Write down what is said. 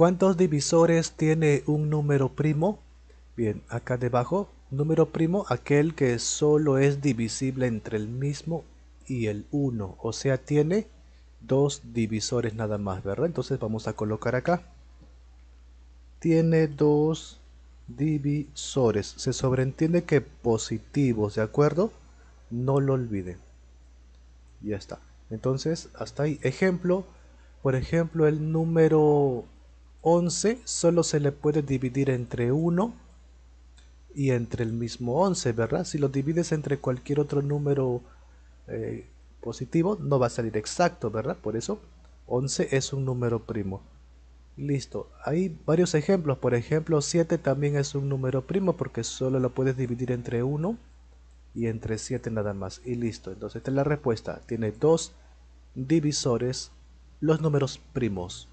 ¿Cuántos divisores tiene un número primo? Bien, acá debajo, número primo, aquel que solo es divisible entre el mismo y el 1, o sea, tiene dos divisores nada más, ¿verdad? Entonces vamos a colocar acá. Tiene dos divisores. Se sobreentiende que positivos, ¿de acuerdo? No lo olviden. Ya está. Entonces, hasta ahí. Ejemplo, por ejemplo, el número 11 solo se le puede dividir entre 1 y entre el mismo 11, ¿verdad? Si lo divides entre cualquier otro número eh, positivo, no va a salir exacto, ¿verdad? Por eso 11 es un número primo. Listo, hay varios ejemplos, por ejemplo 7 también es un número primo porque solo lo puedes dividir entre 1 y entre 7 nada más y listo. Entonces esta es la respuesta, tiene dos divisores los números primos.